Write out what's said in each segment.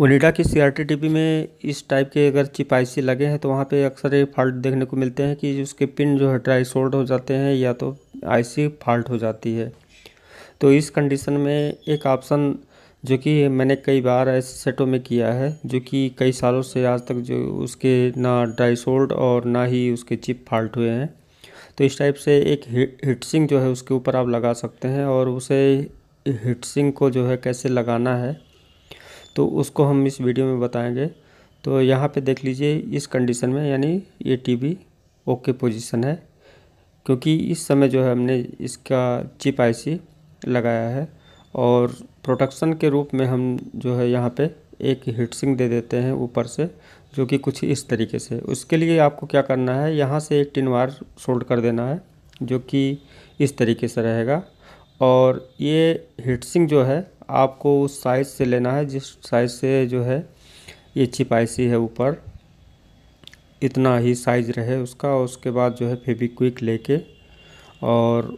ओनिडा की C R T T P में इस टाइप के अगर चिप आई सी लगे हैं तो वहाँ पे अक्सर ये फॉल्ट देखने को मिलते हैं कि उसके पिन जो है ट्राई सोल्ड हो जाते हैं या तो आई सी फॉल्ट हो जाती है तो इस कंडीशन में एक ऑप्शन जो कि मैंने कई बार ऐसे सेटों में किया है जो कि कई सालों से आज तक जो उसके ना ड्राई शोल्ड और ना ही उसके चिप फॉल्ट हुए हैं तो इस टाइप से एक हिटसिंग जो है उसके ऊपर आप लगा सकते हैं और उसे हिटसिंग को जो है कैसे लगाना है तो उसको हम इस वीडियो में बताएंगे तो यहाँ पे देख लीजिए इस कंडीशन में यानी ये टी वी ओके पोजीशन है क्योंकि इस समय जो है हमने इसका चिप आईसी लगाया है और प्रोटेक्शन के रूप में हम जो है यहाँ पे एक हीट दे देते हैं ऊपर से जो कि कुछ इस तरीके से उसके लिए आपको क्या करना है यहाँ से एक टिन वायर सोल्ड कर देना है जो कि इस तरीके से रहेगा और ये हीट जो है आपको उस साइज़ से लेना है जिस साइज़ से जो है ये आई है ऊपर इतना ही साइज़ रहे उसका उसके बाद जो है फेविक्विक लेके और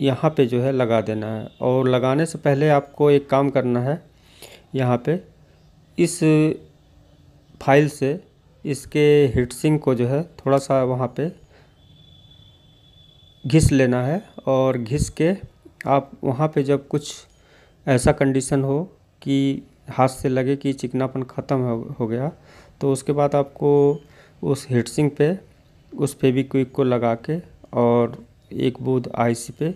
यहाँ पे जो है लगा देना है और लगाने से पहले आपको एक काम करना है यहाँ पे इस फाइल से इसके हिटसिंग को जो है थोड़ा सा वहाँ पे घिस लेना है और घिस के आप वहाँ पे जब कुछ ऐसा कंडीशन हो कि हाथ से लगे कि चिकनापन ख़त्म हो गया तो उसके बाद आपको उस हीटसिंग पे उस क्विक को लगा के और एक बूंद आई पे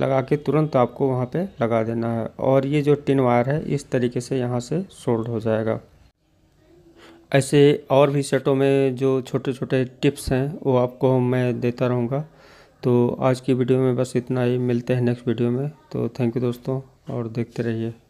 लगा के तुरंत आपको वहाँ पे लगा देना है और ये जो टिन वायर है इस तरीके से यहाँ से सोल्ड हो जाएगा ऐसे और भी सेटों में जो छोटे छोटे टिप्स हैं वो आपको मैं देता रहूँगा तो आज की वीडियो में बस इतना ही मिलते हैं नेक्स्ट वीडियो में तो थैंक यू दोस्तों और देखते रहिए